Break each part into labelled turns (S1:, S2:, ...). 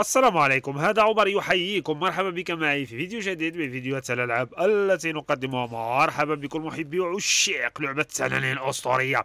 S1: السلام عليكم هذا عمر يحييكم مرحبا بك معي في فيديو جديد من فيديوهات الالعاب التي نقدمها مرحبا بكل محبي وعشاق لعبه تنانين الاسطوريه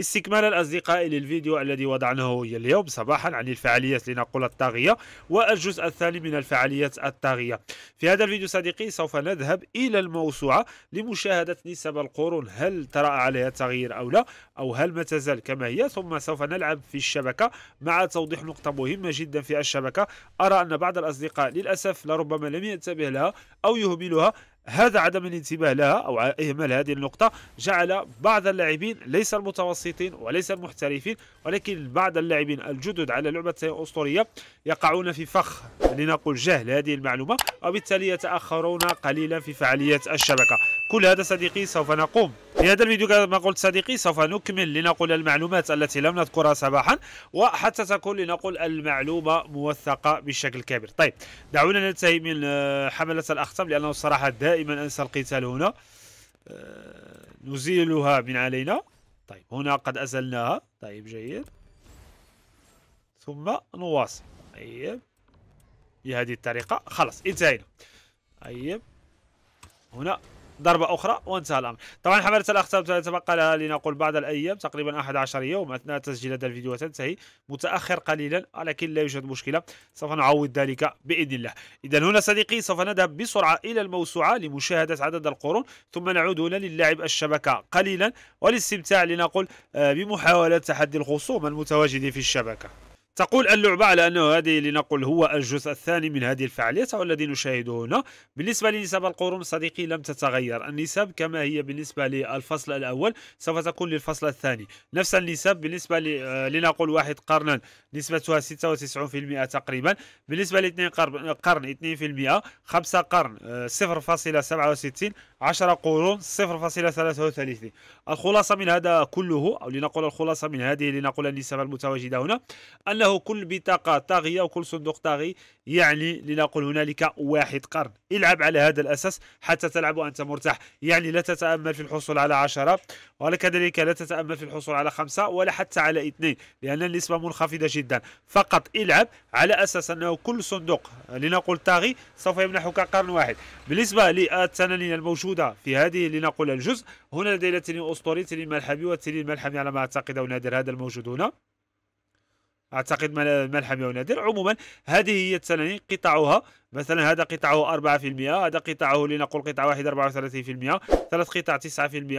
S1: استكمالا اصدقائي للفيديو الذي وضعناه اليوم صباحا عن الفعاليات لنقول الطاغيه والجزء الثاني من الفعاليات الطاغيه في هذا الفيديو صديقي سوف نذهب الى الموسوعه لمشاهده نسب القرون هل ترى عليها تغيير او لا او هل ما تزال كما هي ثم سوف نلعب في الشبكه مع توضيح نقطه مهمه جدا في الشبكه أرى أن بعض الأصدقاء للأسف لربما لم ينتبه لها أو يهملها هذا عدم الانتباه لها أو إهمال هذه النقطة جعل بعض اللاعبين ليس المتوسطين وليس المحترفين ولكن بعض اللاعبين الجدد على لعبة أسطورية يقعون في فخ لنقول جهل هذه المعلومة وبالتالي يتأخرون قليلا في فعالية الشبكة كل هذا صديقي سوف نقوم في هذا الفيديو كما قلت صديقي سوف نكمل لنقول المعلومات التي لم نذكرها صباحا وحتى تكون لنقول المعلومة موثقة بشكل كبير طيب دعونا ننتهي من آه، حملة الأختم لأنه الصراحة دائما أنسى القتال هنا آه، نزيلها من علينا طيب هنا قد أزلناها طيب جيد ثم نواصل طيب بهذه الطريقة خلاص انتهينا طيب هنا ضربة أخرى وانتهى الأمر طبعا حملت الأخ تبقى لها لنقول بعض الأيام تقريبا 11 يوم أثناء تسجيل هذا الفيديو تنتهي متأخر قليلا ولكن لا يوجد مشكلة سوف نعوض ذلك بإذن الله إذا هنا صديقي سوف نذهب بسرعة إلى الموسوعة لمشاهدة عدد القرون ثم نعود هنا للعب الشبكة قليلا والاستمتاع لنقول آه، بمحاولة تحدي الخصوم المتواجدين في الشبكة تقول اللعبة على أنه هذه لنقل هو الجزء الثاني من هذه الفعاليات أو الذي نشاهده هنا بالنسبة لنسب القرون صديقي لم تتغير النسب كما هي بالنسبة للفصل الأول سوف تكون للفصل الثاني نفس النسب بالنسبة آه، لنقل واحد قرنا نسبتها 96% تقريبا بالنسبة لاثنين قرن 2% خمسة قرن 0.67 آه، 10 قرون 0.33 الخلاصة من هذا كله أو لنقل الخلاصة من هذه لنقل النسب المتواجدة هنا أن له كل بطاقة طاغية وكل صندوق طاغي يعني لنقول هنالك واحد قرن العب على هذا الأساس حتى تلعب وأنت مرتاح يعني لا تتأمل في الحصول على عشرة ولا كذلك لا تتأمل في الحصول على خمسة ولا حتى على اثنين لأن النسبة منخفضة جدا فقط العب على أساس أنه كل صندوق لنقول طاغي سوف يمنحك قرن واحد بالنسبة للتنانين الموجودة في هذه لنقول الجزء هنا لدينا تنين أسطوري تنين ملحمي وتنين الملحمي على ما أعتقد ونادر هذا الموجود هنا اعتقد ملحم نادر عموما هذه هي التنانين قطعها مثلا هذا قطعه 4% هذا قطعه لنقول قطعه واحده 34% ثلاث قطع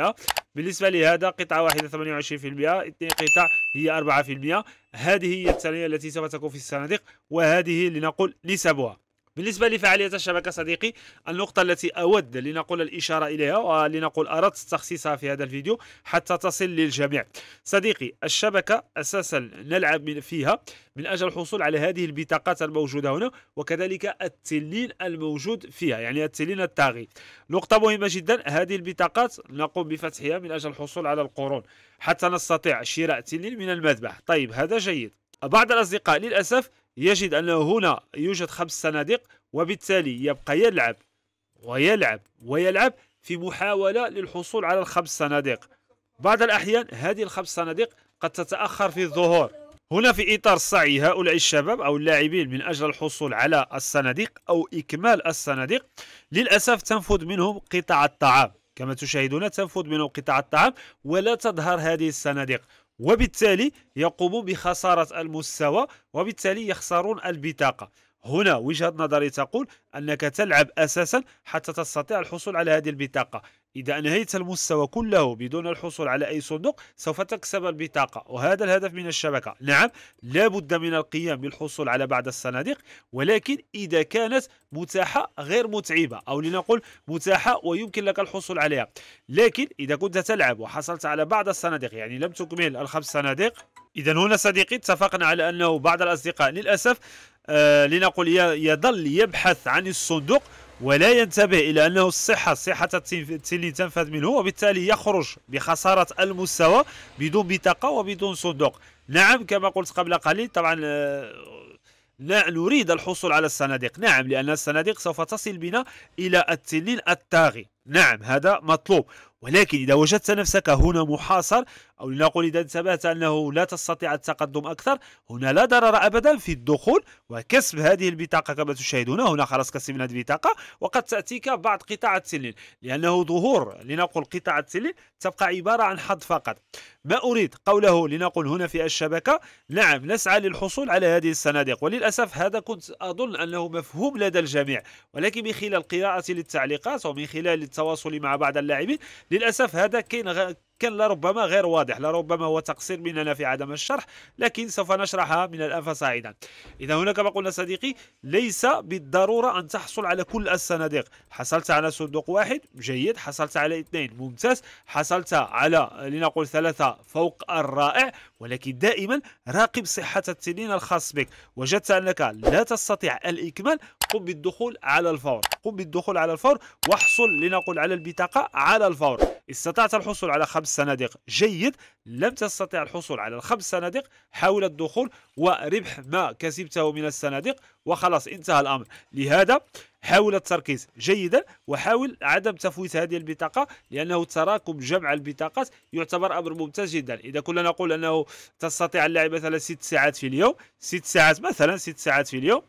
S1: 9% بالنسبه لهذا قطعه واحده 28% اثنين قطع هي 4% هذه هي التنانين التي سوف تكون في الصناديق وهذه لنقول نسبها بالنسبة لفعالية الشبكة صديقي النقطة التي أود لنقول الإشارة إليها ولنقول أردت تخصيصها في هذا الفيديو حتى تصل للجميع صديقي الشبكة أساسا نلعب فيها من أجل الحصول على هذه البطاقات الموجودة هنا وكذلك التلين الموجود فيها يعني التلين الطاغي نقطة مهمة جدا هذه البطاقات نقوم بفتحها من أجل الحصول على القرون حتى نستطيع شراء تلين من المذبح طيب هذا جيد بعض الأصدقاء للأسف يجد أنه هنا يوجد خمس صناديق وبالتالي يبقى يلعب ويلعب ويلعب في محاولة للحصول على الخمس صناديق بعض الأحيان هذه الخمس صناديق قد تتأخر في الظهور هنا في إطار سعي هؤلاء الشباب أو اللاعبين من أجل الحصول على الصناديق أو إكمال الصناديق للأسف تنفذ منهم قطع الطعام كما تشاهدون تنفذ منهم قطع الطعام ولا تظهر هذه الصناديق وبالتالي يقوم بخسارة المستوى وبالتالي يخسرون البطاقة هنا وجهة نظري تقول أنك تلعب أساسا حتى تستطيع الحصول على هذه البطاقة إذا أنهيت المستوى كله بدون الحصول على أي صندوق سوف تكسب البطاقة وهذا الهدف من الشبكة نعم لا بد من القيام بالحصول على بعض الصناديق ولكن إذا كانت متاحة غير متعبة أو لنقول متاحة ويمكن لك الحصول عليها لكن إذا كنت تلعب وحصلت على بعض الصناديق يعني لم تكمل الخمس صناديق إذا هنا صديقي اتفقنا على أنه بعض الأصدقاء للأسف آه لنقول يظل يبحث عن الصندوق ولا ينتبه إلى أنه الصحة صحة التي تنفذ منه وبالتالي يخرج بخسارة المستوى بدون بطاقة وبدون صندوق نعم كما قلت قبل قليل طبعا آه، نريد الحصول على الصناديق نعم لأن الصناديق سوف تصل بنا إلى التنين الطاغي نعم هذا مطلوب ولكن إذا وجدت نفسك هنا محاصر أو لنقول إذا انتبهت أنه لا تستطيع التقدم أكثر هنا لا ضرر أبدا في الدخول وكسب هذه البطاقة كما تشاهدون هنا خلاص كسبنا هذه البطاقة وقد تأتيك بعض قطاع التلين لأنه ظهور لنقول قطاع التلين تبقى عبارة عن حظ فقط ما أريد قوله لنقول هنا في الشبكة نعم نسعى للحصول على هذه الصناديق وللأسف هذا كنت أظن أنه مفهوم لدى الجميع ولكن من خلال قراءتي للتعليقات ومن خلال التواصل مع بعض اللاعبين للاسف هذا كاين كان لربما غير واضح لربما هو تقصير مننا في عدم الشرح لكن سوف نشرحها من الآن فصاعدا إذا هناك ما قلنا صديقي ليس بالضرورة أن تحصل على كل الصناديق حصلت على صندوق واحد جيد حصلت على اثنين ممتاز حصلت على لنقول ثلاثة فوق الرائع ولكن دائما راقب صحة التنين الخاص بك وجدت أنك لا تستطيع الإكمال قم بالدخول على الفور قم بالدخول على الفور واحصل لنقول على البطاقة على الفور استطعت الحصول على خمس صناديق جيد لم تستطع الحصول على الخمس صناديق حاول الدخول وربح ما كسبته من الصناديق وخلاص انتهى الأمر لهذا حاول التركيز جيدا وحاول عدم تفويت هذه البطاقة لأنه تراكم جمع البطاقات يعتبر أمر ممتاز جدا إذا كنا نقول أنه تستطيع اللعب مثلا ست ساعات في اليوم ست ساعات مثلا ست ساعات في اليوم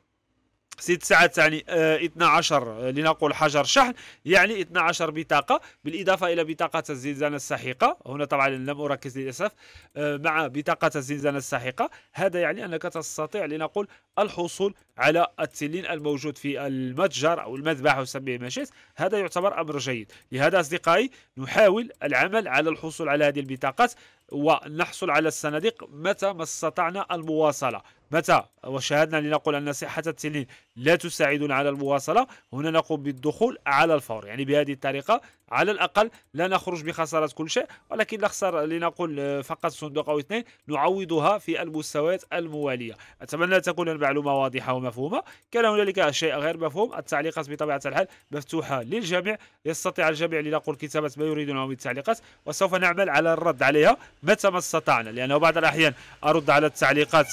S1: ست ساعات يعني اه 12 آه، لنقول حجر شحن يعني 12 بطاقة بالإضافة إلى بطاقة الزنزانة الساحقة هنا طبعا لم أركز للأسف اه مع بطاقة الزنزانة الساحقة هذا يعني أنك تستطيع لنقول الحصول على التلين الموجود في المتجر أو المذبح أو سميه ما شئت هذا يعتبر أمر جيد لهذا أصدقائي نحاول العمل على الحصول على هذه البطاقات ونحصل على الصناديق متى ما استطعنا المواصلة متى وشاهدنا لنقول أن صحة التنين لا تساعدنا على المواصلة هنا نقوم بالدخول على الفور يعني بهذه الطريقة على الأقل لا نخرج بخسارة كل شيء ولكن نخسر لنقول آه، فقط صندوق أو اثنين نعوضها في المستويات الموالية أتمنى تكون المعلومة واضحة ومفهومة كان هنالك شيء غير مفهوم التعليقات بطبيعة الحال مفتوحة للجميع يستطيع الجميع لنقول كتابة ما يريدونه من التعليقات وسوف نعمل على الرد عليها متى ما استطعنا لأنه بعض الأحيان أرد على التعليقات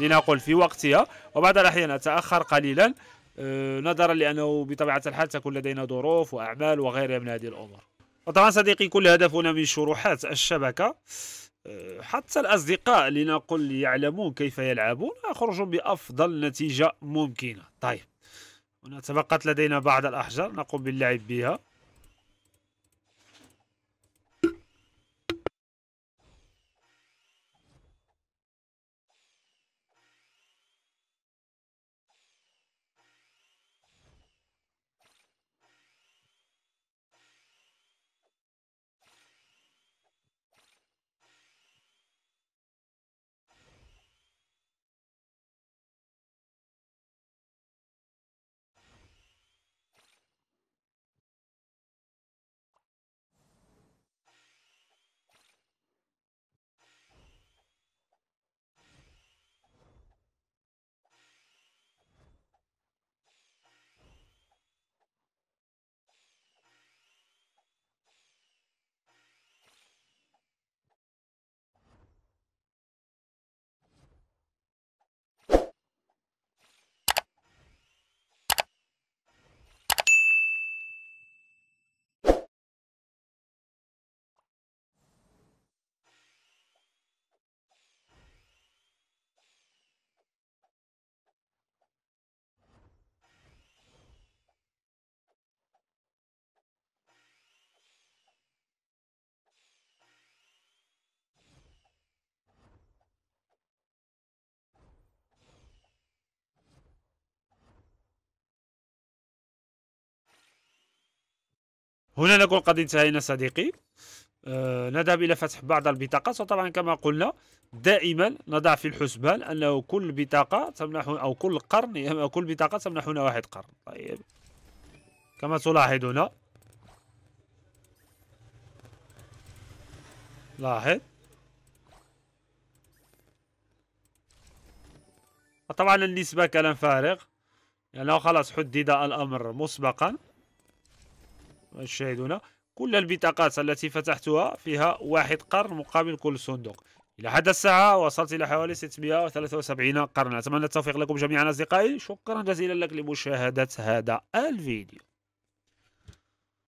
S1: لنقل في وقتها وبعض الأحيان أتأخر قليلا آه، نظرا لأنه بطبيعة الحال تكون لدينا ظروف وأعمال وغيرها من هذه الأمور وطبعا صديقي كل هدفنا من شروحات الشبكة آه، حتى الأصدقاء لنقل يعلمون كيف يلعبون يخرجون بأفضل نتيجة ممكنة طيب هنا تبقت لدينا بعض الأحجار نقوم باللعب بها هنا نكون قد انتهينا صديقي آه نذهب إلى فتح بعض البطاقات وطبعا كما قلنا دائما نضع في الحسبان أنه كل بطاقة تمنح أو كل قرن أو كل بطاقة تمنحنا واحد قرن طيب كما تلاحظون لاحظ طبعا النسبة كلام فارغ لأنه يعني خلاص حدد الأمر مسبقا تشاهدون كل البطاقات التي فتحتها فيها واحد قرن مقابل كل صندوق إلى حد الساعة وصلت إلى حوالي 673 قرن أتمنى التوفيق لكم جميعا أصدقائي شكرا جزيلا لك لمشاهدة هذا الفيديو